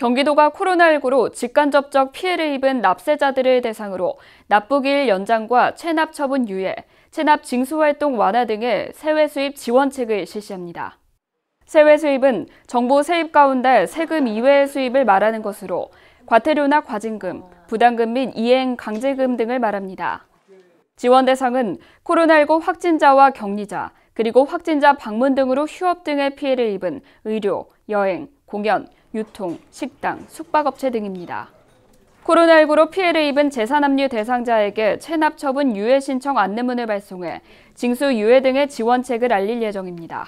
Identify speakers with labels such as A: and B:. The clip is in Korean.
A: 경기도가 코로나19로 직간접적 피해를 입은 납세자들을 대상으로 납부기일 연장과 체납 처분 유예, 체납 징수활동 완화 등의 세외 수입 지원책을 실시합니다. 세외 수입은 정부 세입 가운데 세금 이외의 수입을 말하는 것으로 과태료나 과징금, 부담금 및 이행 강제금 등을 말합니다. 지원 대상은 코로나19 확진자와 격리자, 그리고 확진자 방문 등으로 휴업 등의 피해를 입은 의료, 여행, 공연, 유통, 식당, 숙박업체 등입니다. 코로나19로 피해를 입은 재산압류 대상자에게 체납 처분 유예 신청 안내문을 발송해 징수 유예 등의 지원책을 알릴 예정입니다.